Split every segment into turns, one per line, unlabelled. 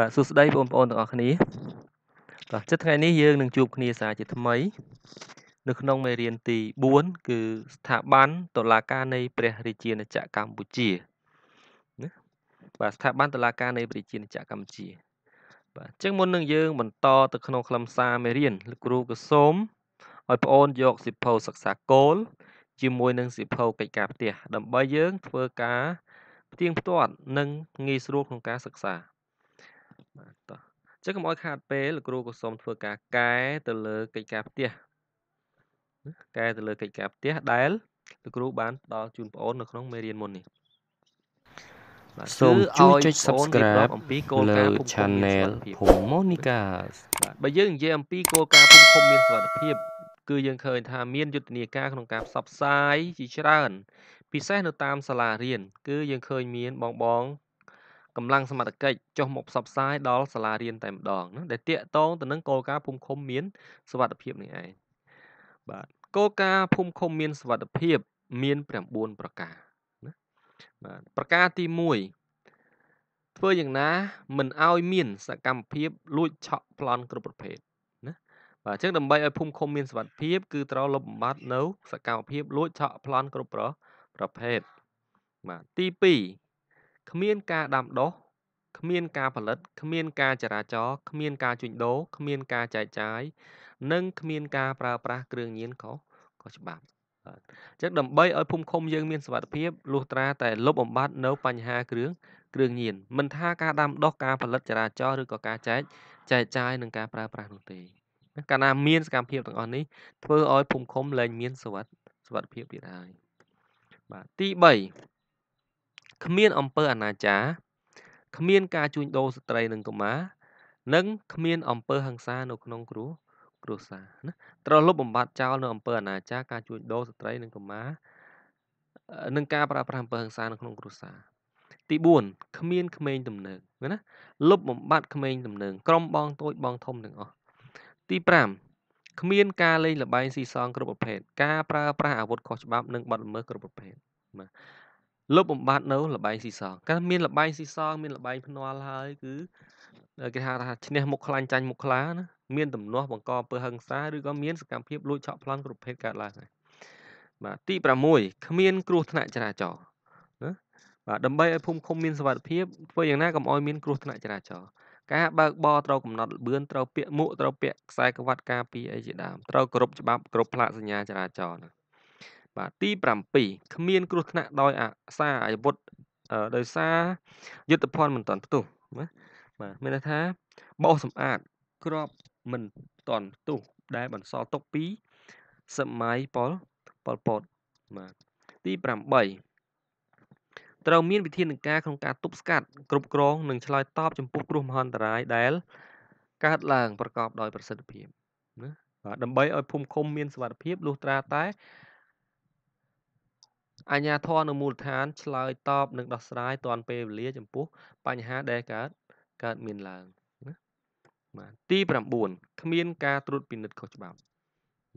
បាទសួស្តីបងប្អូនទាំងអស់គ្នាបាទចិត្តថ្ងៃនេះយើងនឹងជួបគ្នាសាជាថ្មី នៅក្នុងមេរៀនទី4គឺ ស្ថាប័នតុលាការ នៃព្រះរាជាណាចក្រកម្ពុជាណាបាទស្ថាប័នតុលាការនៃព្រះរាជាណាចក្រកម្ពុជា បាទអញ្ចឹងមុននឹងយើងបន្តទៅក្នុងខ្លឹមសារមេរៀនលោកគ្រូក៏សូមឲ្យបងប្អូនយកសិភៅសិក្សាគោលជាមួយនឹងសិភៅកិច្ចការផ្ទះដើម្បីយើងធ្វើការផ្ទៀងផ្ទាត់ និងងាយស្រួលក្នុងការសិក្សាបាទតោះចឹងកុំឲ្យខាតពេលលោកគ្រូក៏សូមធ្វើការកែទៅលើកិច្ចការផ្ទះកែទៅលើកិច្ចការផ្ទះដែលលោកគ្រូបានផ្ដល់ជូនបងអូននៅក្នុងមេរៀនមុននេះសូមជួយចុច subscribe អំពីគោលការណ៍ភូមិ Channel ភូមិ Monikas បើយើងនិយាយអំពីគោលការណ៍ភូមិឃុំមានសុវត្ថិភាពគឺយើងឃើញថាមានយុទ្ធនាការក្នុងការផ្សព្វផ្សាយជាច្រើនពិសេសនៅតាមសាលារៀន គឺយើងឃើញមានបងបងកម្លាំងសមត្ថកិច្ចចុះមកផ្សព្វផ្សាយដល់សាលារៀនតែម្ដងណាដែលតាកតងទៅនឹងគោលការណ៍ភូមិឃុំមានសុវត្ថិភាពនេះឯងបាទគោលការណ៍ភូមិឃុំមានសុវត្ថិភាពមាន9ប្រការណាបាទប្រការទី1ធ្វើយ៉ាងណាមិនឲ្យមាន សកម្មភាព លួចឆក់ប្លន់គ្រប់ប្រភេទណាបាទអញ្ចឹងដើម្បីឲ្យភូមិឃុំមានសុវត្ថិភាព គឺត្រូវលុបបំបាត់នៅសកម្មភាព លួចឆក់ប្លន់គ្រប់ប្រប្រភេទបាទទី2គ្មានការដាំដុះគ្មានការផលិតគ្មានការចរាចរណ៍គ្មានការជួញដូរគ្មានការចែកចាយនិងគ្មានការប្រើប្រាស់គ្រឿងញៀនខុសខុសច្បាប់អញ្ចឹងដើម្បីឲ្យភូមិឃុំយើងមានសុវត្ថិភាពលុះត្រាតែលុបបំបាត់នៅបញ្ហាគ្រឿងគ្រឿងញៀនមិនថាការដាំដុះការផលិតចរាចរណ៍ឬក៏ការចែកចែកចាយនិងការប្រើប្រាស់នោះទេកាលណាមានសកម្មភាពទាំងអស់នេះធ្វើឲ្យភូមិឃុំលែងមានសុវត្ថិសុវត្ថិភាពទៀតហើយបាទទី3គ្មានអំពើអនាចារគ្មានការជួញដូរស្ត្រីនិងកុមារនិងគ្មានអំពើហិង្សានៅក្នុងគ្រួគ្រួសារណាត្រូវលុបបំបាត់ចោលនៅអំពើអនាចារការជួញដូរស្ត្រីនិងកុមារនិងការប្រើប្រាស់អំពើហិង្សានៅក្នុងគ្រួសារទី4គ្មានក្មេងទំនើងណាលុបបំបាត់ក្មេងទំនើងក្រុមបងតូចបងធំទាំងអស់ទី5គ្មានការលេងល្បែងស៊ីសងគ្រប់ប្រភេទការប្រើប្រាស់អាវុធខុសច្បាប់និងបទល្មើសគ្រប់ប្រភេទបាទលុបបំបត្តិនៅលបែងស៊ីសងកាលមានលបែងស៊ីសងមានលបែងភ្នាល់ហើយ គឺគេហៅថាឈ្នះមុខខ្លាញ់ចាញ់មុខខ្លាណាមានដំណោះបង្កអំពើហិង្សាឬក៏មានសកម្មភាពលួចឆក់ប្លន់គ្រប់ភេទកើតឡើងហើយបាទទី6គ្មាន គ្រោះថ្នាក់ចរាចរណ៍ណាបាទដើម្បីឲ្យភូមិឃុំមានសុវត្ថិភាពធ្វើយ៉ាងណាកុំឲ្យមានគ្រោះថ្នាក់ចរាចរណ៍ការបើកបរត្រូវកំណត់ល្បឿនត្រូវពាក់មួកត្រូវពាក់ខ្សែក្រវ៉ាត់ការពារអីជាដើមត្រូវគោរពច្បាប់គ្រប់ផ្លាកសញ្ញាចរាចរណ៍ណាបាទទី7គ្មានគ្រោះថ្នាក់ដោយអសារអាវុធដោយសារយុទ្ធភណ្ឌមិនតាន់ផ្ទុះណាបាទមានន័យថាបោសសម្អាតក្របមិនតាន់ផ្ទុះដែលបន្សល់ទុកពីសម័យប៉ុលប៉ុលពតបាទទី8ត្រូវមានវិធានការក្នុងការទប់ស្កាត់គ្រប់គ្រងនិងឆ្លើយតបចំពោះគ្រោះមហន្តរាយដែលកើតឡើងប្រកបដោយប្រសិទ្ធភាពណាបាទដើម្បីឲ្យភូមិឃុំមានសុវត្ថិភាពលុះត្រាតែអាជ្ញាធរនៅមូលដ្ឋានឆ្លើយតបនិងដោះស្រាយទាន់ពេលវេលា ចំពោះបញ្ហាដែលកើតកើតមានឡើងណាបាទទី9គ្មានការត្រួតពិនិត្យខុសច្បាប់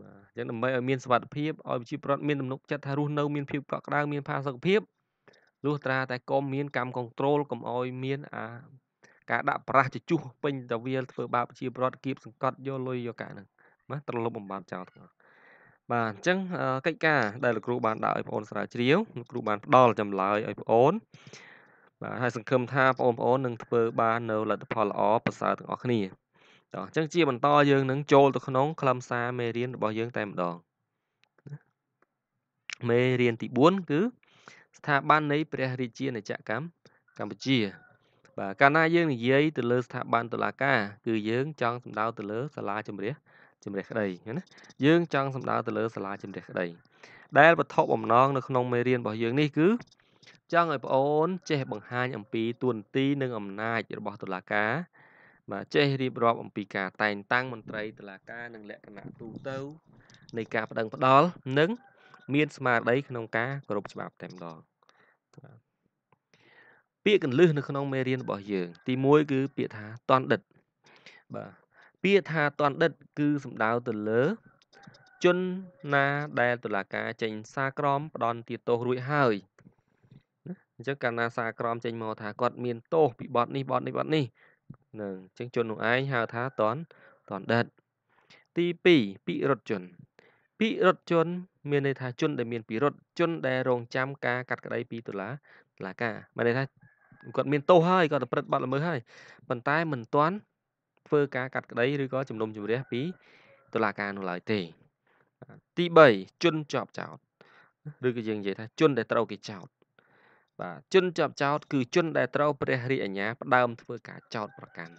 បាទអញ្ចឹងដើម្បីឲ្យមានសុវត្ថិភាពឲ្យប្រជាពលរដ្ឋមានទំនុកចិត្តថារស់នៅមានភាពកក់ក្ដៅមានផាសុកភាពលុះត្រាតែកុំមានកម្មគនត្រូលកុំឲ្យមានអាការដាក់ប្រាស់ជជុះពេញតាវាលធ្វើបាបប្រជាពលរដ្ឋគៀបសង្កត់យកលុយយកកាក់ហ្នឹងបាទត្រឡប់បំបានចោលទាំងអស់បាទអញ្ចឹងកិច្ចការដែលលោកគ្រូបានដាក់ឲ្យបងប្អូនស្រាវជ្រាវលោកគ្រូបានផ្ដល់ចម្លើយឲ្យបងប្អូន បាទហើយសង្ឃឹមថាបងប្អូននឹងធ្វើបាននៅលទ្ធផលល្អប្រសើរទាំងអស់គ្នាតោះអញ្ចឹងជាបន្តយើងនឹងចូលទៅក្នុងខ្លឹមសារមេរៀនរបស់យើងតែម្ដងមេរៀនទី4គឺ ស្ថាប័ននៃព្រះរាជាណាចក្រកម្ពុជា បាទកាលណាយើងនិយាយទៅលើស្ថាប័នតុលាការគឺយើងចង់សំដៅទៅលើសាលាជំរះជំរះក្តីណាយើងចង់សំដៅទៅលើសាលាជំរះក្តីដែលវត្ថុបំណងនៅក្នុងមេរៀនរបស់យើងនេះគឺ ចង់ឲ្យបងអូនចេះ បង្ហាញអំពី ទួនាទីនិងអំណាចរបស់តុលាការបាទចេះរៀបរាប់អំពីការតែងតាំងមន្ត្រីតុលាការ និង លក្ខណៈទូទៅ នៃការបដិងផ្ដាល់និង មានស្មារតីក្នុងការគោរពច្បាប់តែម្ដងពាក្យកੰលឹះនៅក្នុងមេរៀនរបស់យើង ទី1គឺពាក្យថាតនដិតបាទពាក្យថាតណ្ឌិតគឺសំដៅទៅលើជនណាដែលតុលាការចេញសារក្រមផ្ដន់ទាទោសរួចហើយអញ្ចឹងកាលណាសារក្រមចេញមកថាគាត់មានទោសពីបទនេះបទនេះបទនេះនឹងអញ្ចឹងជននោះឯងហៅថាតន់តណ្ឌិតទី2ពិរុទ្ធជនពិរុទ្ធជន មានន័យថាជនដែលមានពិរុទ្ធជន ដែលរងចាំការកាត់ក្តីពីតុលាតុលាការមានន័យថាគាត់មានទោសហើយគាត់ប្រព្រឹត្តបទល្មើសហើយប៉ុន្តែមិនទាន់ធ្វើការកាត់ក្តីឬក៏ជំនុំជម្រះពីតុលាការនោះឡើយទេទី3ជនជាប់ចោតឬក៏យើងនិយាយថាជនដែលត្រូវ គេចោតបាទជនជាប់ចោតគឺជនដែលត្រូវព្រះរាជអាជ្ញាផ្ដើមធ្វើការចោតប្រកាន់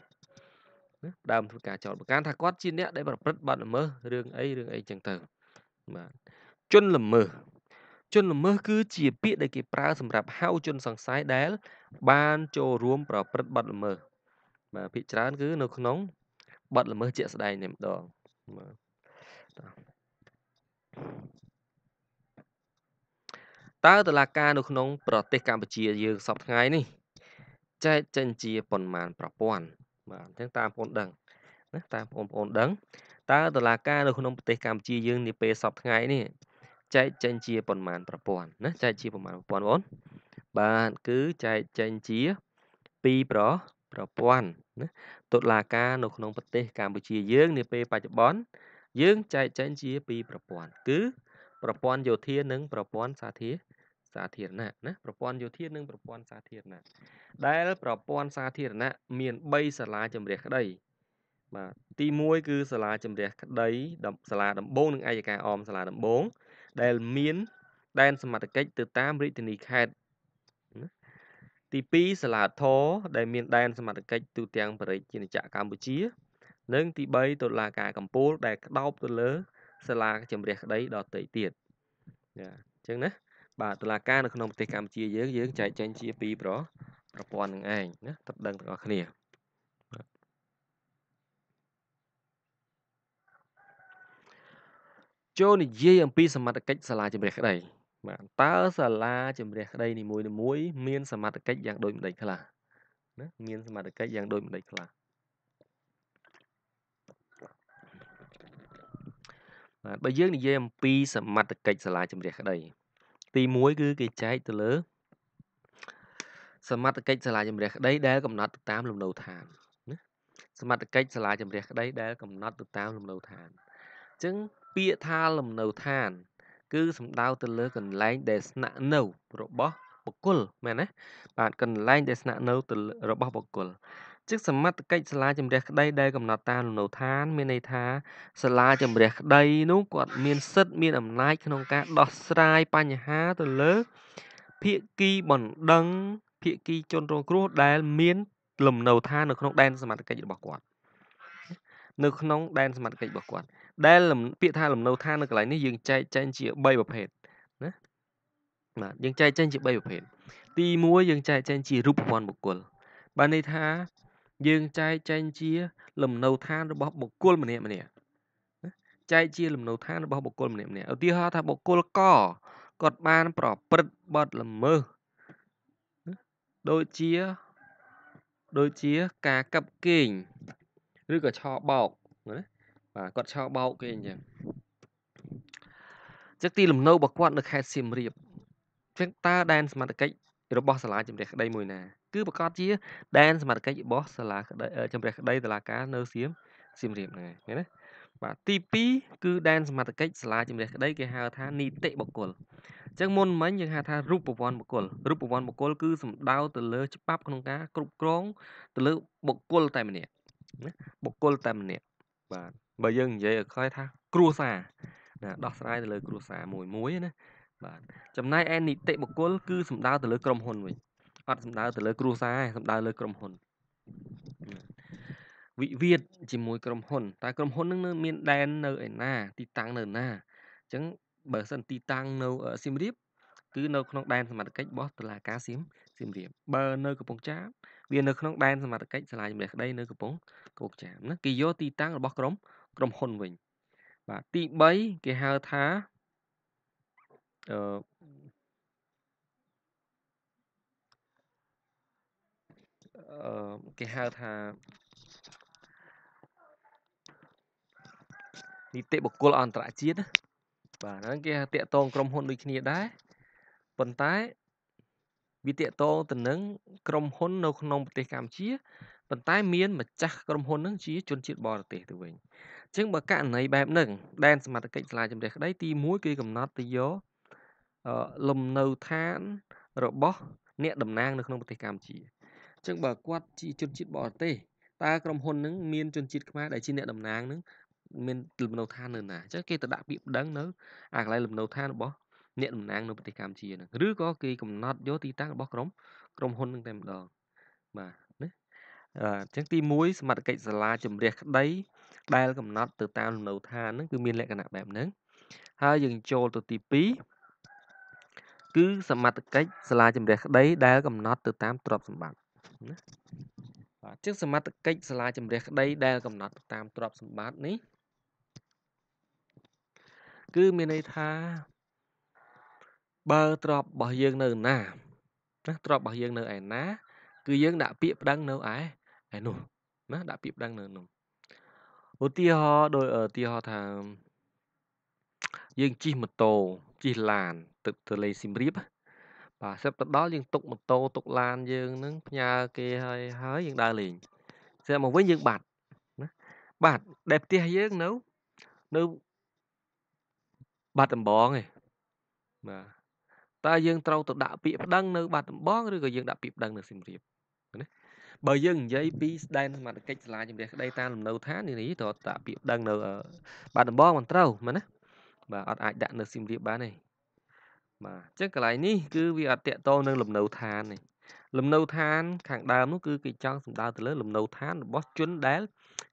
ណាដើមធ្វើការចោតប្រកាន់ថាគាត់ជាអ្នកដែលប្រព្រឹត្តបទល្មើសរឿងអីរឿងអីចឹងទៅបាទជនល្មើសជនល្មើសគឺជាពាក្យដែលគេប្រើសម្រាប់ហៅជនសង្ស័យដែល បាន ចូលរួមប្រព្រឹត្តបទល្មើសបាទភាគច្រើនគឺ នៅក្នុងបទល្មើសជាក់ស្ដែងតែម្ដងបាទតើតឡាការនៅក្នុង ប្រទេសកម្ពុជាយើងសពថ្ងៃនេះចែកចេញជាប៉ុន្មានប្រព័ន្ធបាទអញ្ចឹងតាមបងប្អូនដឹងណាតាមបងប្អូនដឹងតើតឡាការនៅក្នុងប្រទេសកម្ពុជាយើងនាពេលសពថ្ងៃនេះចែកចេញជាប៉ុន្មានប្រព័ន្ធណាចែកជាប៉ុន្មានប្រព័ន្ធបងបាទគឺចែកចេញជា2ប្រប្រព័ន្ធណាតុលាការនៅក្នុងប្រទេសកម្ពុជាយើងនាពេលបច្ចុប្បន្នយើងចែកចែងជាពីរប្រព័ន្ធគឺប្រព័ន្ធយោធានិងប្រព័ន្ធសាធារសាធារណៈណាប្រព័ន្ធយោធានិងប្រព័ន្ធសាធារណៈដែលប្រព័ន្ធសាធារណៈមាន3សាលាជំរះក្តី បាទទី1គឺសាលាជំរះក្តីសាលាដំបងនិងអាយកាអមសាលាដំបង ដែលមាន ដែនសមត្ថកិច្ចទៅតាមរាជធានីខេត្តទី2សាឡាធរដែលមានដែនសមត្ថកិច្ចទូទាំងបរិយាជនចក្រកម្ពុជា និង ទី3តុលាការកំពូលដែលក្តោបទៅលើសាលាជំរះក្តីដទៃទៀតចាអញ្ចឹងណា បាទតុលាការនៅក្នុងប្រទេសកម្ពុជាយើងយើងចែកចែងជាពីរប្រប្រព័ន្ធនឹងឯងណាត្រូវដឹងទាំងអស់គ្នាចូលនិយាយអំពី សមត្ថកិច្ចសាលាជំរះក្តីបាទតើសាលាជំរះក្តីនីមួយនីមួយមានសមត្ថកិច្ចយ៉ាងដូចម្តេចខ្លះណាមាន សមត្ថកិច្ចយ៉ាងដូចម្តេចខ្លះបាទបើយើងនិយាយអំពីសមត្ថកិច្ចសាលាជំរះក្តីទី1គឺគេចែកទៅលើសមត្ថកិច្ចសាលាជំរះក្តីដែលកំណត់ទៅតាមលំនៅឋានណាសមត្ថកិច្ចសាលាជំរះក្តីដែលកំណត់ទៅតាមលំនៅឋានអញ្ចឹងពាក្យថាលំនៅឋានគឺសំដៅទៅលើកន្លែងដែលស្នាក់នៅរបស់បុគ្គលមែនណាបាទកន្លែងដែលស្នាក់នៅទៅរបស់បុគ្គល ជា សមត្ថកិច្ចសាលាជំរះក្តីដែលកំណត់តាមលំនៅឋាន មានន័យថាសាលាជំរះក្តីនោះគាត់ មានសិទ្ធិមានអំណាចក្នុងការដោះស្រាយបញ្ហាទៅលើភាគីបណ្ដឹងភាគីជនរងគ្រោះដែល មានលំនៅឋាននៅក្នុង ដែនសមត្ថកិច្ចរបស់គាត់ នៅក្នុង ដែនសមត្ថកិច្ចរបស់គាត់ដែលពាក្យថាលំនៅឋាននៅកន្លែងនេះយើងចែកចែងជា3ប្រភេទណាបាទយើងចែកចែងជា3ប្រភេទទី1យើងចែកចែងជារូបវ័នបុគ្គលបានន័យថាយើងចែកចែងជាលំនៅឋានរបស់ បុគ្គលម្នាក់ម្នាក់ចែកជា លំនៅឋានរបស់បុគ្គលម្នាក់ម្នាក់ឧទាហរណ៍ថាបុគ្គលកគាត់បានប្រព្រឹត្តបទល្មើសដូចជាដូចជាការកាប់គេងឬក៏ឆោបោកណាបាទគាត់ឆោបោកគេអញ្ចឹងចឹងទីលំនៅរបស់គាត់នៅខេត្តសៀមរាបចឹងតើដែនសមត្ថកិច្ចរបស់សាលាជំនះក្តីមួយណាគឺប្រកាសជាដែនសមត្ថកិច្ចរបស់សាលាជំនះក្តីតុលាការនៅសៀមសៀមរាបហ្នឹងហើយឃើញណាបាទទី2គឺ ដែនសមត្ថកិច្ចសាលាជំនះក្តីគេហៅថានីតិបុគ្គលអញ្ចឹងមុនមិញយើងហៅថារូបវ័នបុគ្គលរូបវ័នបុគ្គលគឺសំដៅទៅលើច្បាប់ក្នុងការគ្រប់គ្រងទៅលើបុគ្គលតែម្នាក់ណាបុគ្គលតែម្នាក់បាទបើយើងនិយាយឲ្យខ្លីថាគ្រួសារណាដោះស្រាយទៅលើ គ្រួសារមួយមួយណាបាទចំណែកឯនីតិបុគ្គលគឺសំដៅទៅលើក្រុមហ៊ុនវិញអត់សំដៅទៅលើគ្រួសារទេសំដៅលើក្រុមហ៊ុនវិវាទជាមួយក្រុមហ៊ុនតើក្រុមហ៊ុននឹងមានដែននៅឯណា ទីតាំងនៅណាអញ្ចឹងបើសិនទីតាំងនៅសៀមរាបគឺនៅ ក្នុងដែនសមត្ថកិច្ចរបស់តុលាការសៀមសៀមរាបបើនៅកំពង់ចាមវានៅក្នុងដែនសមត្ថកិច្ចសាលាជំនះក្តីនៅកំពង់កំពង់ចាមណាគេយកទីតាំងរបស់ក្រុមក្រុមហ៊ុនវិញ បាទទី3គេហៅថាអឺអឺគេហៅថានីតិបុគ្គល អន្តរជាតិបាទហ្នឹងគេតាកតងក្រុមហ៊ុនដូចគ្នា ដែរប៉ុន្តែវាតាកតងទៅនឹងក្រុមហ៊ុននៅក្នុងប្រទេសកម្ពុជាប៉ុន្តែមានម្ចាស់ក្រុមហ៊ុនហ្នឹងជាជនជាតិបរទេសទៅវិញចឹងបើករណីបែបហ្នឹងដែនសមត្ថកិច្ចសាលាជំរះក្តីទី1គេកំណត់ទៅយកលំនៅឋានរបស់អ្នកតំណាងនៅក្នុងប្រទេសកម្ពុជាចឹងបើគាត់ជាជនជាតិបរទេសតើក្រុមហ៊ុននឹងមានជនជាតិខ្មែរដែលជាអ្នកតំណាងនឹងមានលំនៅឋាននៅណាអញ្ចឹងគេទៅដាក់ពាក្យប្តឹងនៅអាកន្លែងលំនៅឋានរបស់អ្នកតំណាងនៅប្រទេសកម្ពុជានឹងឬក៏គេកំណត់យកទីតាំងរបស់ក្រុមក្រុមហ៊ុននឹងតែម្ដងបាទអញ្ចឹងទី1សមត្ថកិច្ចសាលាជំរះក្តីដែលកំណត់ទៅតាមលំនៅឋានហ្នឹងគឺមានលក្ខណៈបែបហ្នឹងហើយយើងចូលទៅទី2គឺសមត្ថកិច្ចសាលាជំរះក្តី ដែលកំណត់ទៅតាមទ្រព្យសម្បត្តិណាបាទជាងសមត្ថកិច្ចសាលាជំរះក្តីដែលកំណត់ទៅតាមទ្រព្យសម្បត្តិនេះគឺមានន័យថាបើទ្របរបស់យើងនៅណាណាទ្របរបស់យើងនៅឯណា គឺយើងដាក់ពាក្យប្តឹងនៅឯឯនោះណាដាក់ពាក្យប្តឹងនៅនោះឧទាហរណ៍ដោយឧទាហរណ៍ថាយើងជិះម៉ូតូជិះឡានទៅទៅលេស៊ីមរៀបបាទសិបទៅដល់យើងទុកម៉ូតូទុកឡានយើងនឹងផ្ញើគេហើយហើយយើងដើរលេងស្រាប់មកវិញយើងបាត់ណាបាត់ដែលផ្ទះយើងនៅនៅបាត់ដំបងឯងបាទតើយើងត្រូវទៅដាក់ពាក្យប្តឹងនៅ បាត់ដំបងឬក៏យើងដាក់ពាក្យប្តឹងនៅស៊ីមរៀបបើយើងនិយាយពីស្ដែនសមត្ថកិច្ចសាលាជំនះក្តីតាមលំនៅឋាននេះតើតាពាក្យដឹងនៅ បាត់ដំបងមិនត្រូវមែនណាបាទអត់អាចដាក់នៅស៊ីមរៀបបានទេបាទអញ្ចឹងកន្លែងនេះគឺវាអត់តកតនឹងលំនៅឋានទេលំនៅឋាន ខាងដើមនោះគឺគេចង់សំដៅទៅលើលំនៅឋានរបស់ជនដែល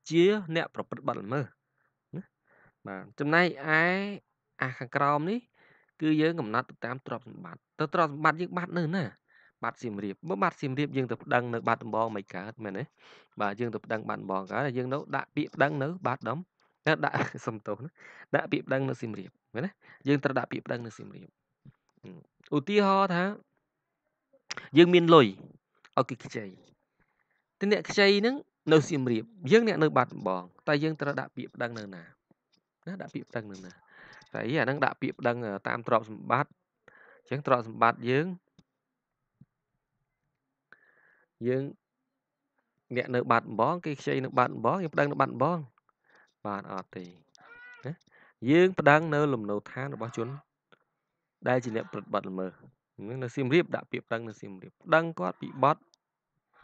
ជាអ្នកប្រព្រឹត្តបទល្មើសណាបាទចំណែកឯអាខាងក្រោមនេះ គឺយើងកំណត់ទៅតាមទ្រព្យសម្បត្តិទៅទ្រព្យសម្បត្តិយើងបាត់នៅណាបាត់សៀមរាបមើលបាត់សៀមរាបយើងទៅប្តឹងនៅបាត់ដំបងមិនកើតមែនទេបាទយើងទៅប្តឹងបាត់ដំបងកើតហើយយើងនៅ ដាក់ពាក្យប្តឹងនៅបាត់ដំដាក់សំទោសដាក់ពាក្យប្តឹងនៅសៀមរាបមែនទេយើងត្រូវដាក់ពាក្យប្តឹងនៅសៀមរាបឧទាហរណ៍ថាយើងមានលុយឲ្យគេខ្ចីតែអ្នកខ្ចីហ្នឹងនៅសៀមរាបយើងអ្នកនៅ បាត់ដំបង តែយើង ត្រូវដាក់ពាក្យប្តឹងនៅណាណាដាក់ពាក្យប្តឹងនៅណាតែអាហ្នឹងដាក់ពាក្យប្តឹងតាមទ្រព្យសម្បត្តិអញ្ចឹងទ្រព្យសម្បត្តិយើងយើងអ្នកនៅ បាត់ដំបង គេខ្ចីនៅបាត់ដំបងយើងប្តឹងនៅបាត់ដំបងបាទអត់ទេណាយើងប្តឹងនៅ លំនៅឋានរបស់ជនដែលជាអ្នកប្រតិបត្តិល្មើសនៅសៀមរាបដាក់ពាក្យប្តឹងនៅសៀមរាបប្តឹងគាត់ពីបទ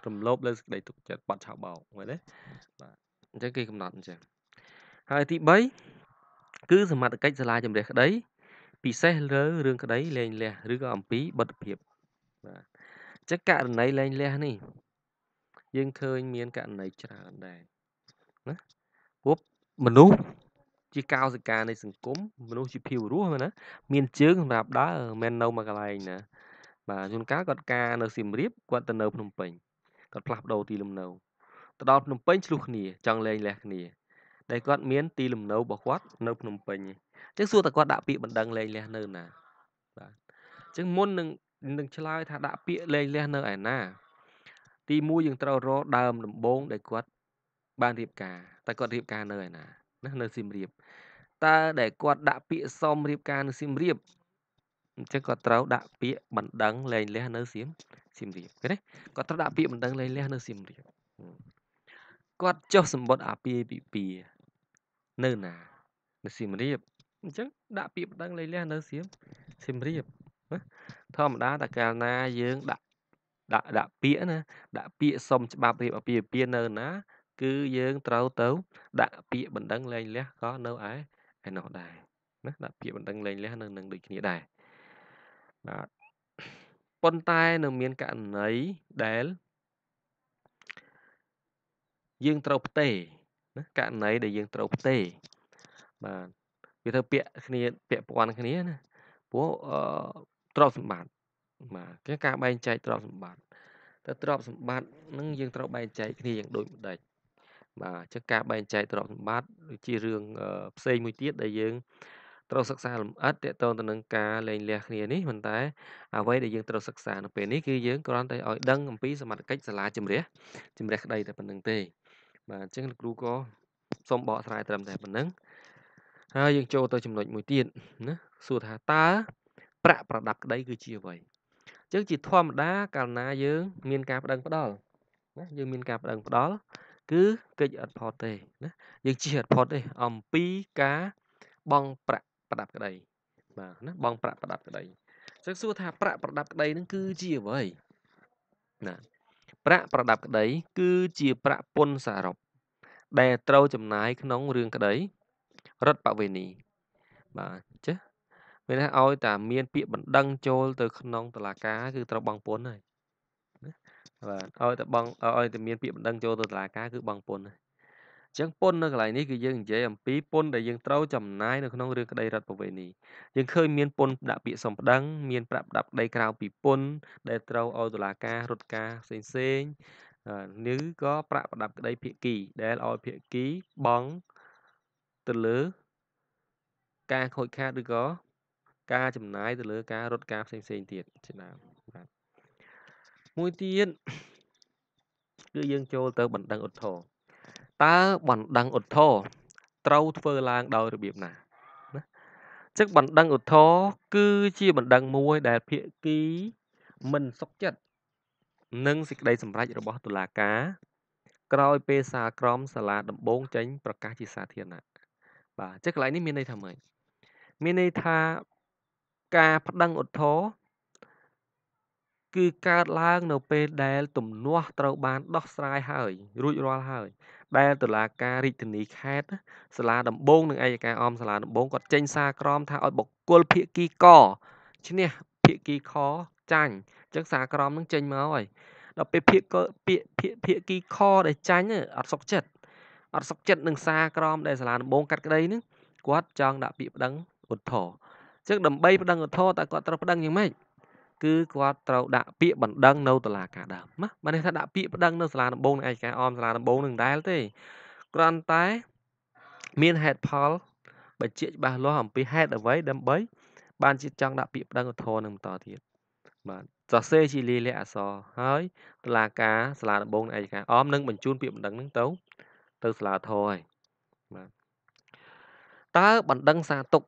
រំលោភលើសេចក្តីទុកចិត្តបទឆោបោកមែនទេបាទអញ្ចឹងគេកំណត់អញ្ចឹងហើយទី3គឺសមត្ថកិច្ចសាលាជំរះក្តីពិសេសលើរឿងក្តីលែងលះឬក៏អំពីបទភាពបាទអញ្ចឹងករណីលែងលះនេះយើងឃើញមានករណីច្រើនដែរណាព្រោះមនុស្សជាកោសិកានៃសង្គមមនុស្សជាភាពរស់ណាមានជើងសម្រាប់ដើរមិននៅមកកន្លែងណាបាទជួនកាលគាត់ការនៅសៀមរាបគាត់ទៅនៅភ្នំពេញគាត់ផ្លាស់ប្ដូរទីលំនៅទៅដល់ភ្នំពេញឆ្លុះគ្នាចង់លែងលះគ្នាដែលគាត់មានទីលំនៅរបស់គាត់នៅភ្នំពេញអញ្ចឹងសួរតើគាត់ដាក់ពាក្យបណ្ដឹងលែងលះនៅណាបាទអញ្ចឹងមុននឹងនឹងឆ្លើយថាដាក់ពាក្យលេងលះនៅឯណាទី1យើងត្រូវរកដើមដំបងដែលគាត់បានរៀបការតែគាត់រៀបការនៅឯណាណា នៅសៀមរាបតើដែលគាត់ដាក់ពាក្យសុំរៀបការនៅសៀមរាបអញ្ចឹងគាត់ត្រូវដាក់ពាក្យបណ្ដឹងលែងលះនៅសៀមសៀមរាបឃើញទេគាត់ត្រូវដាក់ពាក្យបណ្ដឹងលែងលះនៅសៀមរាបគាត់ចុះសម្បត្តិអាពាហ៍ពិពាហ៍នៅណានៅសៀមរាបអញ្ចឹងដាក់ពាក្យបណ្ដឹងលែងលះនៅសៀមសៀមរាបធម្មតាតកាលណាយើងដាក់ដាក់ដាក់ពាក្យណាដាក់ពាក្យសុំច្បាប់រៀបអពាហ៍ពាហ៍នៅណា គឺយើង ត្រូវទៅដាក់ពាក្យបណ្ដឹងលែងលះក៏នៅឯឯនោះដែរណាដាក់ពាក្យបណ្ដឹងលែងលះនៅនឹងដូចគ្នាដែរបាទប៉ុន្តែ នៅមានករណីដែលយើងត្រូវផ្ទេណាករណីដែលយើងត្រូវផ្ទេបាទវាត្រូវពាក់គ្នាពាក់ព័ន្ធគ្នាណាព្រោះអឺទ្រព្យសម្បត្តិបាទគឺការបែងចែកទ្រព្យសម្បត្តិតែទ្រព្យសម្បត្តិនឹងយើងត្រូវបែងចែកគ្នាយ៉ាងដូចម្ដេចបាទចឹងការបែងចែកទ្រព្យសម្បត្តិជារឿងផ្សេងមួយទៀតដែលយើងត្រូវសិក្សាលម្អិតតទៅទៅនឹងការលែងលះគ្នានេះប៉ុន្តែ អ្វីដែលយើងត្រូវសិក្សានៅពេលនេះគឺយើងគ្រាន់តែឲ្យដឹងអំពីសមត្ថកិច្ចសាលាជំរះជំរះក្តីតែប៉ុណ្្នឹងទេ បាទអញ្ចឹងលោកគ្រូក៏សូមបកស្រាយត្រឹមតែប៉ុណ្្នឹងហើយយើងចូលទៅចំណុចមួយទៀតណាសួរថាតើប្រាក់ប្រដាប់ក្តីគឺជាអ្វីអញ្ចឹងជាធម្មតាកាលណាយើងមានការប្តឹងផ្ដល់ណាយើងមានការប្តឹងផ្ដល់គឺកិច្ចអត់ផុតទេណា យើងជិះអត់ផុតទេអំពីការបងប្រាក់ប្រដាប់ក្តីបាទណាបងប្រាក់ប្រដាប់ក្តីអញ្ចឹងសួរថាប្រាក់ប្រដាប់ក្តីនឹងគឺជាអ្វីណាប្រាក់ប្រដាប់ក្តីគឺជាប្រាក់ពន្ធសរុបដែលត្រូវចំណាយក្នុងរឿងក្តីរដ្ឋបវេនីបាទចេះមានថាឲ្យតែមានពាក្យបណ្ដឹងចូលទៅ ក្នុងតឡាការគឺត្រូវបង់ពន្ធហើយបាទឲ្យតែបង់ឲ្យតែមាន ពាក្យបណ្ដឹងចូលទៅតឡាការគឺបង់ពន្ធហើយអញ្ចឹងពន្ធនៅកន្លែងនេះគឺយើងនិយាយអំពីពន្ធដែលយើងត្រូវចំណាយនៅក្នុងរឿងក្តីរដ្ឋប្រវេណីយើងឃើញមានពន្ធដាក់ពាក្យសំប្តឹងមានប្រាក់ដាក់ក្តីក្រៅពីពន្ធដែលត្រូវឲ្យតុលាការរត់ការផ្សេងផ្សេងឬក៏ប្រាក់ប្រដាប់ក្តីភាគី ដែលឲ្យភាគីបង់ទៅលើការខូចខាតឬក៏ការចំណាយទៅលើការរត់ការផ្សេងផ្សេងទៀតជាដើមបាទមួយទៀតគឺយើងចូលទៅបណ្ដឹងឧទ្ធរតើបណ្ដឹងឧទ្ធរត្រូវធ្វើឡើងដោយរបៀបណាណាចឹងបណ្ដឹងឧទ្ធរគឺជាបណ្ដឹងមួយដែលភាគីមិនសុខចិត្តនឹងសេចក្តីសម្រេចរបស់តុលាការក្រោយពេលសាលក្រមសាលា ដំបងចេញប្រកាសជាសាធារណៈបាទចឹងកន្លែងនេះមានន័យថាម៉េចមានន័យថាការប្តឹងឧទ្ធរណ៍គឺកើតឡើងនៅពេលដែលទំនាស់ត្រូវបានដោះស្រាយហើយ រួចរាល់ហើយដែលតុលាការរាជធានីខេត្តសាលាដំបងនិងអយ្យការអមសាលាដំបងគាត់ចេញសារក្រមថាឲ្យបុគ្គលភាគីកឈ្នះភាគីខចាញ់អញ្ចឹងសារក្រមនឹងចេញមកហើយដល់ពេលភាគភាគភាគីខដែលចាញ់អត់សុខចិត្តអត់សុខចិត្តនឹងសារក្រមដែលសាលាដំបងកាត់ក្តីនឹងគាត់ចង់ដាក់ពាក្យប្តឹងឧទ្ធរណ៍ចឹងដើម្បីប្តឹងឧទ្ធរតើគាត់ត្រូវប្តឹងយ៉ាងម៉េចគឺគាត់ត្រូវដាក់ពាក្យបណ្ដឹងនៅតុលាការដើមណាបានន័យថាដាក់ពាក្យបណ្ដឹងនៅសាលាដំបងនឹងឯកការអមសាលាដំបងនឹងដែរទេគ្រាន់តែមានហេតុផលបញ្ជាក់ច្បាស់លាស់អំពីហេតុអ្វីដើម្បី បានជាចង់ដាក់ពាក្យបណ្ដឹងឧទ្ធរនឹងបន្តទៀតបាទសរសេរជាលាយលក្ខអក្សរហើយតុលាការសាលាដំបងឯកការអមនឹងបញ្ជូនពាក្យបណ្ដឹងនឹងទៅទៅសាលាធរហើយបាទតើបណ្ដឹងសាទុក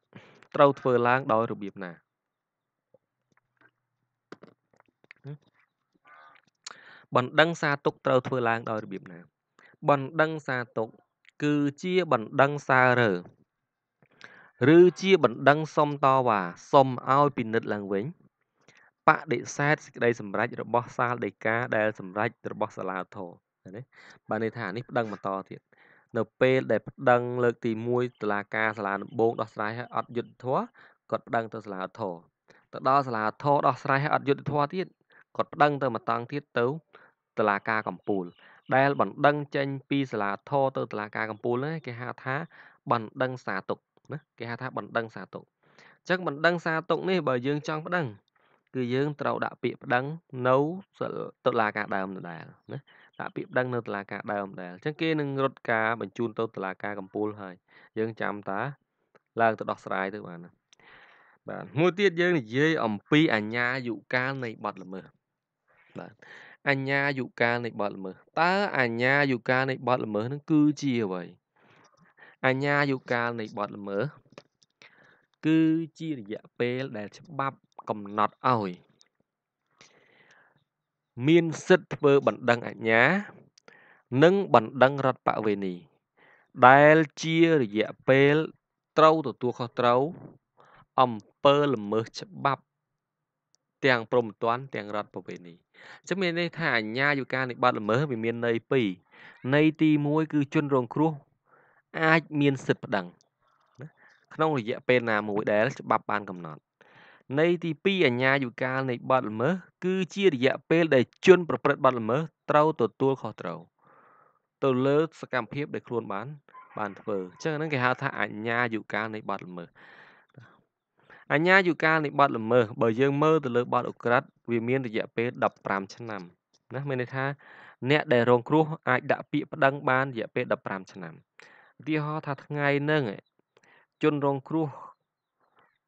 ត្រូវធ្វើឡើងដោយរបៀបណាបណ្ដឹងសាទុកត្រូវ ធ្វើឡើងដោយរបៀបណាបណ្ដឹងសាទុកគឺជាបណ្ដឹងសារើឬជាបណ្ដឹងសុំតវ៉ាសុំឲ្យពិនិត្យឡើងវិញបដិសេធសេចក្តីសម្រេចរបស់សាលដីកាដែលសម្រេចរបស់សាលាធរណាបាទនេះថានេះប្តឹងបន្តទៀតនៅពេលដែលប្តឹងលើកទី1តុលាការសាលាដំបងដោះស្រាយឲ្យអត់យុត្តិធម៌គាត់ប្តឹងទៅសាលាធរទៅដល់សាលាធរដោះស្រាយឲ្យអត់យុត្តិធម៌ទៀតគាត់ប្តឹងទៅមកតង់ទៀតទៅតុលាការកំពូល ដែលបណ្ដឹងចេញពីសាលាធរទៅតុលាការកំពូលហ្នឹងគេហៅថាបណ្ដឹងសាទុកណាគេហៅថាបណ្ដឹងសាទុកអញ្ចឹងបណ្ដឹងសាទុកនេះបើយើងចង់ប្តឹងគឺយើងត្រូវដាក់ពាក្យប្តឹងនៅតុលាការដើមដដែលណាដាក់ពាក្យប្តឹងនៅតុលាការដើមដែរអញ្ចឹងគេនឹងរត់ការបញ្ជូនទៅតុលាការកំពូលហើយ យើងចាំតាឡើងទៅដោះស្រាយទៅបានណាបាទមួយទៀតយើងនិយាយអំពីអញ្ញាយុកាលនៃបទល្មើសបាទអញ្ញាយុកាលនៃបទល្មើសតើអញ្ញាយុកាលនៃបទល្មើសនឹងគឺជាអ្វីអញ្ញាយុកាលនៃបទល្មើសគឺជារយៈពេលដែលច្បាប់កំណត់ឲ្យមានសិទ្ធិធ្វើបណ្ដឹងអាជ្ញានិងបណ្ដឹងរដ្ឋបវេណីដែលជារយៈពេលត្រូវទទួលខុសត្រូវអំពើល្មើសច្បាប់ទាំងព្រំទាន់ទាំងរដ្ឋបវេណីចឹងមានន័យថាអាជ្ញាយុការនៃបទល្មើសវាមានន័យ2ន័យទី1គឺជនរងគ្រោះអាចមានសិទ្ធិប្តឹងក្នុងរយៈពេលណាមួយដែលច្បាប់បានកំណត់នៃទី2អញ្ញាយុកាលនៃបទល្មើសគឺជារយៈពេលដែលជន ប្រព្រឹត្តបទល្មើសត្រូវទទួលខុសត្រូវទៅលើសកម្មភាព ដែលខ្លួនបាន បានធ្វើអញ្ចឹងហ្នឹងគេហៅថាអញ្ញាយុកាលនៃបទល្មើសអញ្ញាយុកាលនៃបទល្មើសបើយើងមើលទៅលើបទអ ுக ្រិតវាមានរយៈពេល15ឆ្នាំណាមានន័យថាអ្នក ដែលរងគ្រោះអាចដាក់ពាក្យប្តឹងបានរយៈពេល15ឆ្នាំឧទាហរណ៍ថាថ្ងៃហ្នឹងជនរងគ្រោះ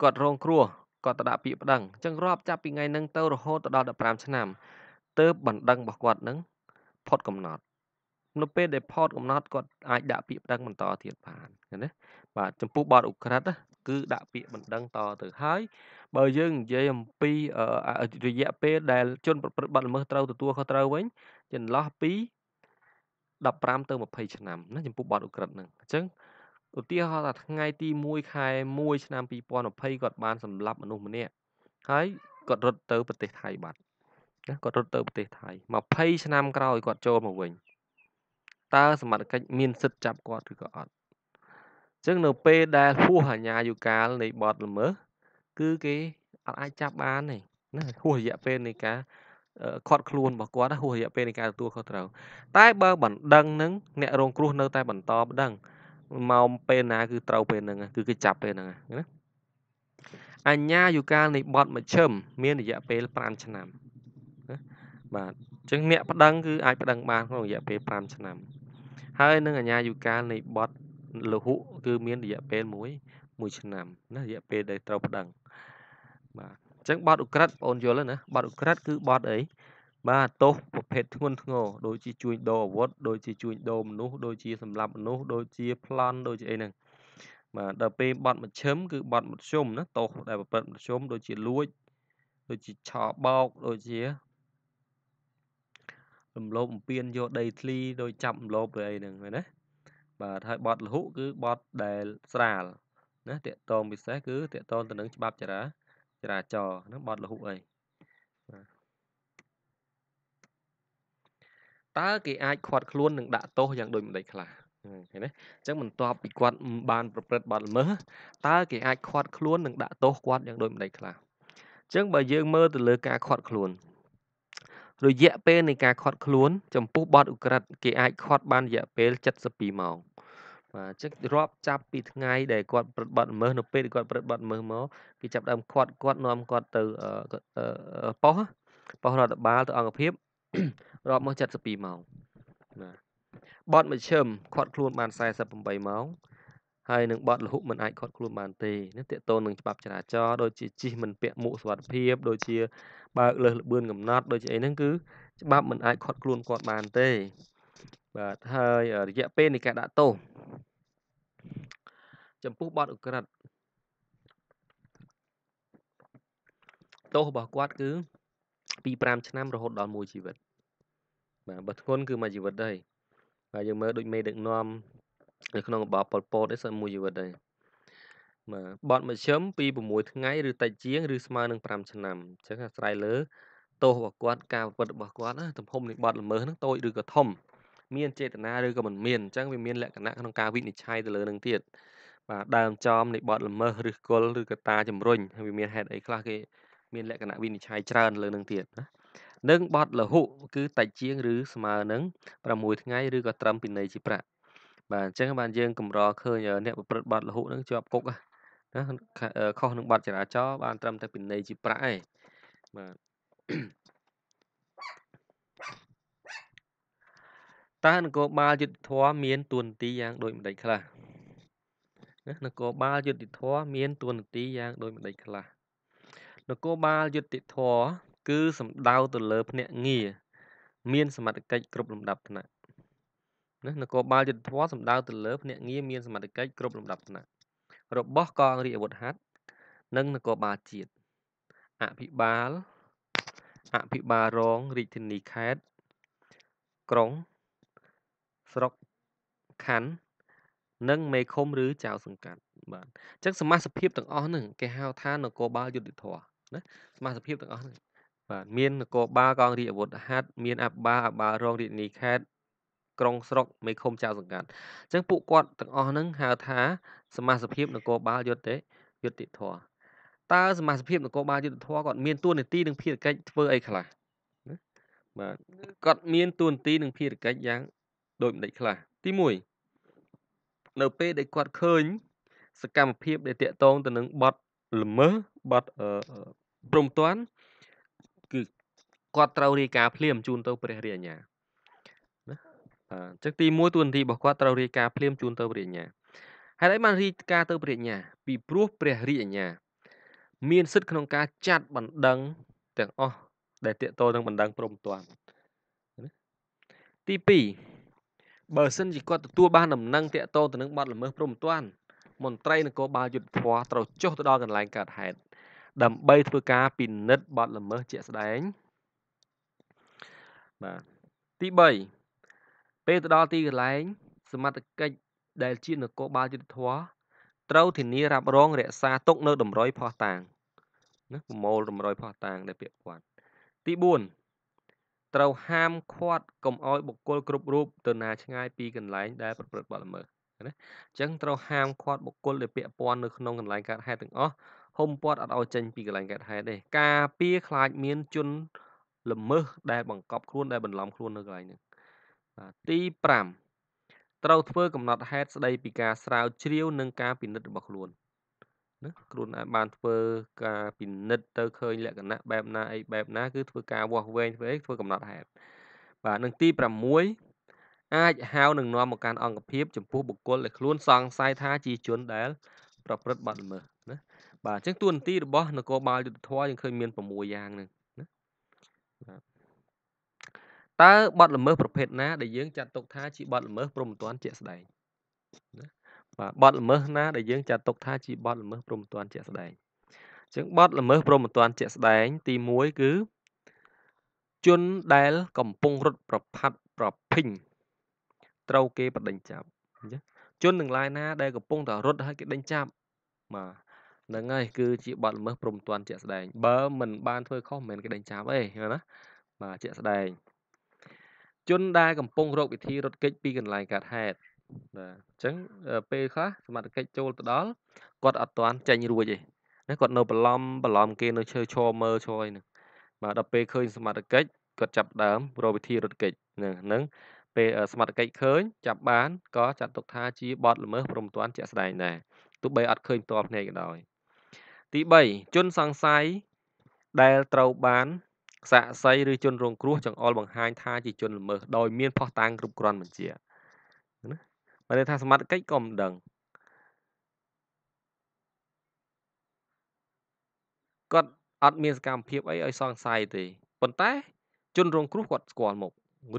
គាត់រងគ្រោះគាត់ទៅដាក់ពាក្យប្តឹងអញ្ចឹងរាប់ចាប់ពីថ្ងៃហ្នឹងទៅរហូតដល់15ឆ្នាំទើបបណ្ដឹងរបស់គាត់ហ្នឹងផុតកំណត់នៅពេលដែលផុតកំណត់គាត់អាចដាក់ពាក្យបណ្ដឹងបន្តទៀតបានណាបាទចំពោះបទអ ுக ្រិតគឺ ដាក់ពាក្យបណ្ដឹងតទៅហើយបើយើងនិយាយអំពីរយៈពេលដែល ជនប្រព្រឹត្តបទល្មើសត្រូវទទួលខុសត្រូវវិញចន្លោះពី15ទៅ20ឆ្នាំណាចំពោះបទអ ுக ្រិតហ្នឹងអញ្ចឹងឧទាហរណ៍ថាថ្ងៃទី1ខែ1ឆ្នាំ2020គាត់បានសម្លាប់មនុស្សម្នាក់ហើយគាត់រត់ទៅប្រទេស ថៃបាត់ណាគាត់រត់ទៅប្រទេសថៃ20ឆ្នាំក្រោយគាត់ចូលមកវិញតើសមត្ថកិច្ចមានសិទ្ធិចាប់គាត់ឬក៏អត់អញ្ចឹងនៅពេលដែលហួសអាញាយុកាលនៃបទល្មើសគឺគេអត់អាចចាប់បានទេណាហួសរយៈពេលនៃការខាត់ខ្លួនរបស់គាត់ហួសរយៈពេលនៃការទទួលខុសត្រូវតែ បើបណ្ដឹងនឹង អ្នករងគ្រោះនៅតែបន្តបណ្ដឹងម៉ោងពេលណា គឺត្រូវពេលហ្នឹងគឺគេចាប់ពេលហ្នឹងណាអញ្ញាយុការនៃបតមជ្ឈិមមានរយៈពេល5ឆ្នាំណាបាទអញ្ចឹងអ្នកប្តឹងគឺអាចប្តឹងបានក្នុងរយៈពេល5ឆ្នាំ ហើយនឹងអញ្ញាយុការនៃបតលហុគឺ មាន រយៈពេល1 1ឆ្នាំណារយៈពេលដែលត្រូវប្តឹងបាទអញ្ចឹងបតអ ுக ្រិតបងអូនយល់ណាបតអ ுக ្រិតគឺបតអីបាទទោសប្រភេទធ្ងន់ធ្ងរដូចជាជួញដូរអាវុធដូចជាជួញដូរមនុស្សដូចជាសម្លាប់មនុស្សដូចជាប្លន់ដូចជាអីហ្នឹងបាទដល់ពេលបាត់មជ្ឈិមគឺបាត់មធ្យមណាទោសដែលប្រព្រឹត្តមធ្យមដូចជាលួចដូចជាឆោបោកដូចជារំលោភបំពានយកដីធ្លីដោយចាប់រំលោភឬអីហ្នឹងណាបាទហើយបត់លហុគឺបត់ដែលស្រាលណាតកតងពិសេសគឺតកតងទៅនឹងច្បាប់ចរាចរាចរណ៍ហ្នឹងបត់លហុអីតើគេអាចខាត់ខ្លួននិងដាក់ទោសយ៉ាងដូចម្ដេចខ្លះឃើញទេអញ្ចឹងបន្ទាប់ពីគាត់បានប្រព្រឹត្តបទល្មើសតើគេអាចខាត់ខ្លួននិងដាក់ទោសគាត់យ៉ាងដូចម្ដេចខ្លះអញ្ចឹងបើយើងមើលទៅលើការខាត់ខ្លួនរយៈពេលនៃការខាត់ខ្លួន ចំពោះបទឧក្រិដ្ឋគេអាចខាត់បានរយៈពេល72ម៉ោងបាទចឹងរាប់ចាប់ពីថ្ងៃដែលគាត់ព្រឹត្តបទល្មើសនៅពេលគាត់ព្រឹត្តបទល្មើសមកគេចាប់ដើមខាត់គាត់នាំគាត់ទៅប៉ោះប៉ោះរដ្ឋបាលទៅអង្គភាពរាប់មក72ម៉ោងណាបត់មជ្ឈិមខាត់ខ្លួនបាន48ម៉ោងហើយនឹងបត់លហុមិនអាចខាត់ខ្លួនបានទេនេះតកតូននឹងច្បាប់ចរាចរណ៍ដូចជាជិះមិនពាក់មួកសុវត្ថិភាពដូចជាបើកលើសល្បឿនកំណត់ដូចជាអីហ្នឹងគឺច្បាប់មិនអាចខាត់ខ្លួនគាត់បានទេបាទហើយរយៈពេលនៃការដាក់ទោសចំពោះបទឧក្រិដ្ឋទោសរបស់គាត់គឺពី5ឆ្នាំរហូតដល់1ជីវិតបាទបើធ្ងន់គឺមួយជីវិតដែរបាទយើងមើលដូចមេដឹកនាំនៅក្នុងរបបប៉ុលពតឯសិនមួយជីវិតដែរបាទបត់មជ្ឈមពី6ថ្ងៃឬតិចជាងឬស្មើនឹង5ឆ្នាំអញ្ចឹងអាស្រ័យលើទោសរបស់គាត់ការប្រព្រឹត្តរបស់គាត់ណាទំហំនៃបត់ល្មើសហ្នឹងតូចឬក៏ធំមានចេតនាឬក៏មិនមានអញ្ចឹងវាមាន លក្ខណៈក្នុងការវិនិច្ឆ័យទៅលើនឹងទៀតបាទដើមចំនៃបត់ល្មើសឬគល់ឬកតាជំរុញវាមានហេតុអីខ្លះគេមានលក្ខណៈវិនិច្ឆ័យច្រើនលើនឹងទៀតណានិងបត់លហុគឺតិចជាងឬស្មើនឹង6ថ្ងៃឬក៏ត្រឹមពីនៃជាប្រាក់បាទអញ្ចឹងបានយើងកម្រឃើញអ្នកប្រព្រឹត្តបត់លហុនឹងជាប់គុកណាខុសនឹងបត់ចរាចរណ៍បាន ត្រឹមតែពីនៃជាប្រាក់ឯងបាទតើនគរបាលយុតិធម៌មាន ទួនាទីយ៉ាងដូចម្ដេចខ្លះណានគរបាលយុតិធម៌មាន ទួនាទីយ៉ាងដូចម្ដេចខ្លះនគរបាលយុតិធម៌គឺសំដៅទៅលើភ្នាក់ងារមាន សមត្ថកិច្ចគ្រប់លំដាប់ថ្នាក់ណានគរបាលយុទ្ធភ័ពសំដៅទៅលើភ្នាក់ងារមានសមត្ថកិច្ចគ្រប់លំដាប់ថ្នាក់របស់កងរាជអាវុធហត្ថនិងនគរបាលជាតិអភិបាលអភិបាលរងរាជធានីខេត្តក្រុងស្រុកខណ្ឌនិងមេឃុំឬចៅសង្កាត់បាទអញ្ចឹងសមាជិកភាពទាំងអស់ហ្នឹងគេហៅថានគរបាលយុទ្ធភ័ពណាសមាជិកភាពទាំងអស់ហ្នឹងបាទមាននគរបាលកងរាជអាវុធហត្ថមានអបាលអបាលរងរាជនីខេត្តក្រុងស្រុកមេឃុំចៅសង្កាត់អញ្ចឹងពួកគាត់ទាំងអស់ហ្នឹងហៅថាសមាជិកនគរបាលយុត្តិយុត្តិធម៌តើសមាជិកនគរបាលយុត្តិធម៌គាត់មានតួនាទីនិងភារកិច្ចធ្វើអីខ្លះបាទគាត់មានតួនាទីនិងភារកិច្ចយ៉ាង ដូចម្ដេចខ្លះទី1នៅពេលដែលគាត់ឃើញសកម្មភាពដែលតាក់ទងទៅនឹងបទល្មើសបទព្រំទាន់គាត់ត្រូវរាយការណ៍ភ្លាមជូនទៅព្រះរាជអាជ្ញាណាបាទចឹងទី1ទួនាទីរបស់គាត់ត្រូវរាយការណ៍ភ្លាមជូនទៅព្រះរាជអាជ្ញាហេតុអីបានរាយការណ៍ទៅព្រះរាជអាជ្ញា ពីព្រោះព្រះរាជអាជ្ញា មានសិទ្ធិក្នុងការចាត់បណ្ដឹងទាំងអស់ដែលតកតនឹងបណ្ដឹងព្រមតាន់ទី2បើសិនជាគាត់ទទួលបានដំណឹងតកតទៅនឹងបាត់ល្មើសព្រមតាន់មន្ត្រីនគរបាលយុទ្ធភ័ពត្រូវចុះទៅដល់កន្លែងកើតហេតុដើម្បីធ្វើការពិនិត្យបាត់ល្មើសជាក់ស្ដែងបាទទី3ពេលទៅដល់ទីកន្លែង សមត្ថកិច្ចដែលជានគរបាលយុទ្ធធរត្រូវធានារ៉ាប់រង រក្សាទុកនៅ តម្រុយផោះតាងណាប្រមូលតម្រុយផោះតាងដែលពាក់ព័ន្ធទី4ត្រូវហាមឃាត់កុំឲ្យបុគ្គល គ្រប់រូបទៅណាឆ្ងាយពីកន្លែងដែលប្រព្រឹត្តបទល្មើសណាអញ្ចឹងត្រូវហាមឃាត់បុគ្គលដែលពាក់ព័ន្ធនៅក្នុងកន្លែងកើតហេតុទាំងអស់ហុំព័ទ្ធអត់ឲ្យចេញពីកន្លែងកើតហេតុទេការពារខ្លាចមានជនល្មើសដែលបង្កប់ខ្លួនដែលបន្លំខ្លួននៅកន្លែងហ្នឹងបាទទី5ត្រូវធ្វើកំណត់ហេតុស្ដីពីការស្រាវជ្រាវ និងការពិនិត្យរបស់ខ្លួនណាខ្លួនអាចបានធ្វើការពិនិត្យទៅឃើញលក្ខណៈបែបណាអីបែបណាគឺធ្វើការវាស់វែងធ្វើអីធ្វើកំណត់ហេតុបាទនឹងទី6អាចហៅនឹងនាំមកកាន់អង្គភាពចំពោះបុគ្គលដែលខ្លួន សង្ស័យថាជាជនដែល ប្រព្រឹត្តបទល្មើសណាបាទអញ្ចឹងទួនាទីរបស់នគរបាលយុទ្ធធរយើងឃើញមាន6យ៉ាងហ្នឹងតើបទល្មើសប្រភេទណាដែលយើងចាត់ទុកថាជាបទល្មើសព្រហ្មទណ្ឌជាក់ស្ដែងណាបាទបទល្មើសណាដែលយើងចាត់ទុកថាជាបទល្មើសព្រហ្មទណ្ឌជាក់ស្ដែងអញ្ចឹងបទល្មើសព្រហ្មទណ្ឌជាក់ស្ដែង ទី1គឺជនដែលកំពុងរត់ប្រផាត់ប្រភិញត្រូវគេបដិញ្ញចាប់អញ្ចឹងជនទាំងឡាយណាដែលកំពុងតែរត់ហើយគេដេញចាប់បាទហ្នឹងហើយគឺជាបទល្មើសព្រហ្មទណ្ឌជាក់ស្ដែង បើមិនបានធ្វើខុសមិនមែនគេដេញចាប់ទេណាបាទជាក់ស្ដែងជនដែលកំពុងរកវិធីរត់គេចពីកន្លែងកើតហេតុបាទអញ្ចឹងពេលខ្លះសមត្ថកិច្ចចូលទៅដល់គាត់អត់ទាន់ចេញរួចទេណាគាត់នៅបន្លំបន្លំគេនៅឈើឈរមើលឈរអីហ្នឹងបាទដល់ពេលឃើញសមត្ថកិច្ចគាត់ចាប់ដើមរកវិធីរត់គេចហ្នឹងពេលសមត្ថកិច្ចឃើញចាប់បានក៏ចាត់ទុកថាជាបទល្មើសព្រមទាន់ជាក់ស្ដែងដែរទោះបីអត់ឃើញផ្ទាល់ភ្នែកក៏ដោយទី3ជនសង្ស័យដែលត្រូវបានខ្សាក់សីឬជនរងគ្រោះចង្អុលបង្ហាញថាជាជនល្មើសដោយមានផុសតាងគ្រប់គ្រាន់បញ្ជាណាបើន័យថាសមត្ថកិច្ចក៏មិនដឹងគាត់អត់មានសកម្មភាពអីឲ្យសង្ស័យទេប៉ុន្តែ ជនរងគ្រោះគាត់ស្គាល់មុខ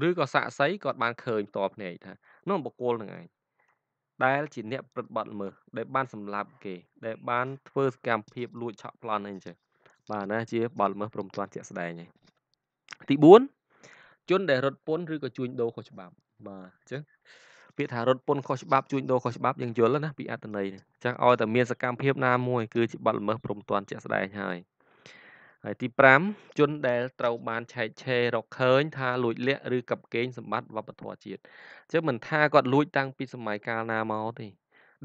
ឬក៏សាក់សីគាត់បានឃើញតបភ្នែកថានោះបុគ្គលនឹងឯងដែលជាអ្នក ប្រព្រឹត្តបទល្មើសដែលបានសម្លាប់គេដែលបានធ្វើសកម្មភាព លួចឆក់ប្លន់អីចឹងបាទណាជាបាល់មើលព្រមទាន់ជាក់ស្ដែងទី4ជនដែលរត់ពន្ធឬក៏ជួញដូរខុសច្បាប់បាទអញ្ចឹងពាក្យថារត់ពន្ធខុសច្បាប់ជួញដូរខុសច្បាប់យើងយល់ណាពីអត្តន័យអញ្ចឹងឲ្យតែមានសកម្មភាពណាមួយគឺជាបាត់ល្មើសព្រមទាន់ជាក់ស្ដែងហើយហើយទី5ជនដែលត្រូវបានឆែកឆេររកឃើញថាលួចលាក់ឬកັບកេងសម្បត្តិវប្បធម៌ជាតិអញ្ចឹងមិនថាគាត់លួចតាំងពីសម័យកាលណាមកទេ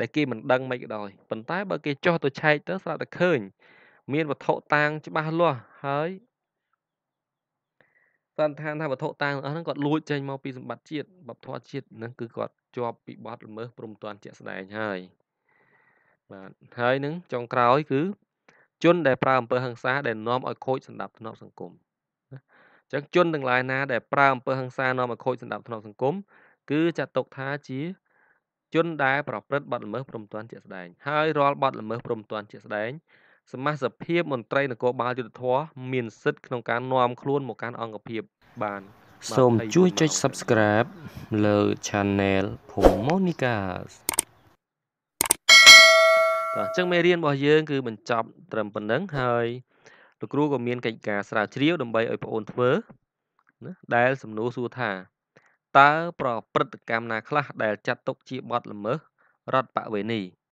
ដែលគេមិនដឹងមិនក៏ដោយប៉ុន្តែបើគេចោះទៅឆែកទៅស្រាប់តែឃើញមានវត្ថុតាងច្បាស់លាស់ហើយសន្តានថាវត្ថុតាងរបស់ហ្នឹងគាត់លួចចេញមកពីសម្បត្តិជាតិបបធរជាតិហ្នឹងគឺគាត់ជាប់ពីបទល្មើសព្រំតានជាក់ស្ដែងហើយបាទហើយនឹងចុងក្រោយ គឺ ជន ដែលប្រើអំពើហិង្សាដែលនាំឲ្យខូចសន្តិភាពសង្គមអញ្ចឹងជនទាំងឡាយណាដែលប្រើអំពើហិង្សានាំឲ្យខូចសន្តិភាពសង្គមគឺចាត់ទុកថាជា ជនដែល ប្រព្រឹត្តបទល្មើសព្រំតានជាក់ស្ដែងហើយរាល់បទល្មើសព្រំតានជាក់ស្ដែងសមាជិកភាពមន្ត្រីនគរបាលយុទ្ធធរមានសិទ្ធិក្នុងការនាំខ្លួនមកកាន់អង្គភាពបានសូមជួយចុច Subscribe លើ Channel ភូមិ Monica តោះអញ្ចឹងមេរៀនរបស់យើង គឺបញ្ចប់ត្រឹមប៉ុណ្ណឹងហើយលោកគ្រូក៏មានកិច្ចការស្រាវជ្រាវដើម្បីឲ្យបងអូនធ្វើណាដែលសំណួរសួរថា តើ ប្រព្រឹត្តកម្មណាខ្លះដែលចាត់ទុកជាបទល្មើសរដ្ឋបវេណី